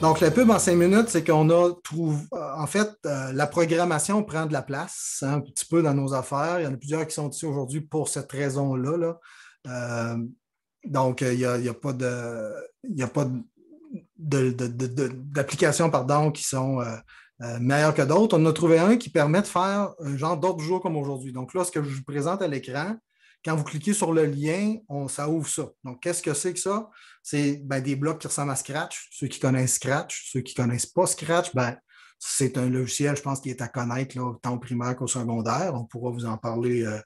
Donc, la pub en cinq minutes, c'est qu'on a trouvé. Euh, en fait, euh, la programmation prend de la place hein, un petit peu dans nos affaires. Il y en a plusieurs qui sont ici aujourd'hui pour cette raison-là. Euh, donc, il n'y a, pas de. y a pas d'applications pardon, qui sont meilleures que d'autres. On a trouvé un qui permet de faire un genre d'autres jours comme aujourd'hui. Donc là, ce que je vous présente à l'écran, quand vous cliquez sur le lien, ça ouvre ça. Donc, qu'est-ce que c'est que ça? C'est ben, des blocs qui ressemblent à Scratch. Ceux qui connaissent Scratch, ceux qui ne connaissent pas Scratch, ben, c'est un logiciel, je pense, qui est à connaître tant au primaire qu'au secondaire. On pourra vous en parler euh,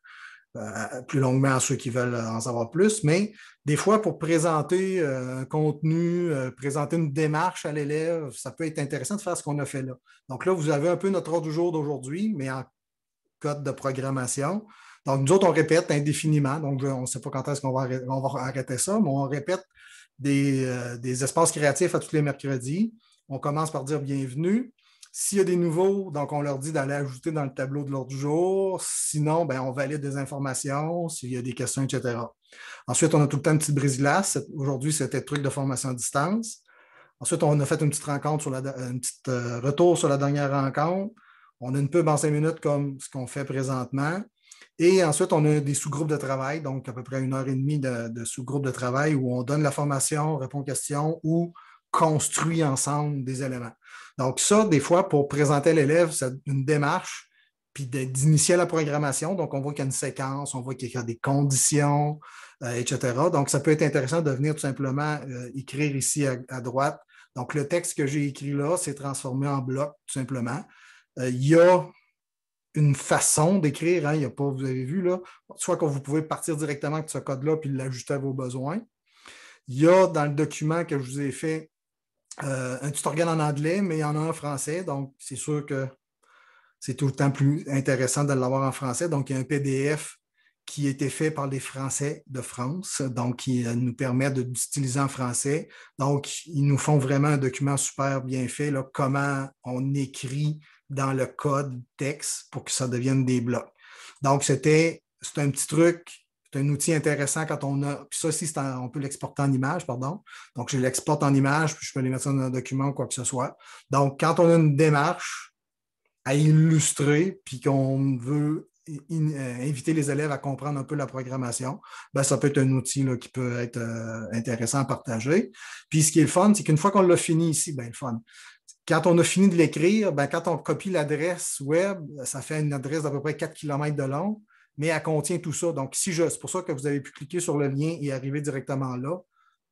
euh, plus longuement à ceux qui veulent en savoir plus. Mais des fois, pour présenter euh, un contenu, présenter une démarche à l'élève, ça peut être intéressant de faire ce qu'on a fait là. Donc là, vous avez un peu notre ordre du jour d'aujourd'hui, mais en code de programmation. Donc, nous autres, on répète indéfiniment. Donc, on ne sait pas quand est-ce qu'on va, arrêter ça, mais on répète euh, des, espaces créatifs à tous les mercredis. On commence par dire bienvenue. S'il y a des nouveaux, donc on leur dit d'aller ajouter dans le tableau de l'ordre du jour. Sinon, ben on valide des informations, s'il y a des questions, etc. Ensuite, on a tout le temps une petite brise-glace. Aujourd'hui, c'était le truc de formation à distance. Ensuite, on a fait une petite rencontre, sur un petit euh, retour sur la dernière rencontre. On a une pub en cinq minutes comme ce qu'on fait présentement. Et ensuite, on a des sous-groupes de travail, donc à peu près une heure et demie de, sous-groupes de travail où on donne la formation, répond aux questions ou construit ensemble des éléments. Donc ça, des fois, pour présenter l'élève, l'élève une démarche, puis d'initier la programmation. Donc, on voit qu'il y a une séquence, on voit qu'il y a des conditions, euh, etc. Donc, ça peut être intéressant de venir tout simplement euh, écrire ici à, droite. Donc, le texte que j'ai écrit là, s'est transformé en bloc, tout simplement. Euh, il y a une façon d'écrire, hein, il y a pas, vous avez vu là, soit que vous pouvez partir directement avec ce code-là puis l'ajuster à vos besoins. Il y a dans le document que je vous ai fait euh, un tutoriel en anglais, mais il y en a en français, donc c'est sûr que c'est tout le temps plus intéressant de l'avoir en français. Donc, il y a un PDF qui était fait par les Français de France, donc qui euh, nous permet d'utiliser en français. Donc, ils nous font vraiment un document super bien fait, là, comment on écrit dans le code texte pour que ça devienne des blocs. Donc, c'était c'est un petit truc, c'est un outil intéressant quand on a. Puis ça aussi, on peut l'exporter en image, pardon. Donc, je l'exporte en image, puis je peux les mettre dans un document ou quoi que ce soit. Donc, quand on a une démarche à illustrer, puis qu'on veut euh, inviter les élèves à comprendre un peu la programmation, ben, ça peut être un outil qui peut être euh, intéressant à partager. Puis ce qui est le fun, c'est qu'une fois qu'on l'a fini ici, ben, le fun. Quand on a fini de l'écrire, ben, quand on copie l'adresse web, ça fait une adresse d'à peu près 4 km de long, mais elle contient tout ça. Donc, si je, c'est pour ça que vous avez pu cliquer sur le lien et arriver directement là.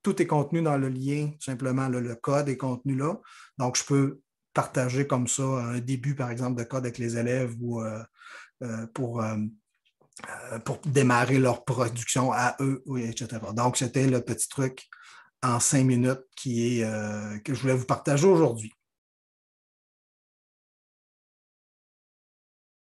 Tout est contenu dans le lien, simplement, le code est contenu là. Donc, je peux partager comme ça un début, par exemple, de code avec les élèves ou euh, euh, pour, euh, euh, pour démarrer leur production à eux, etc. Donc, c'était le petit truc en cinq minutes qui est, que je voulais vous partager aujourd'hui.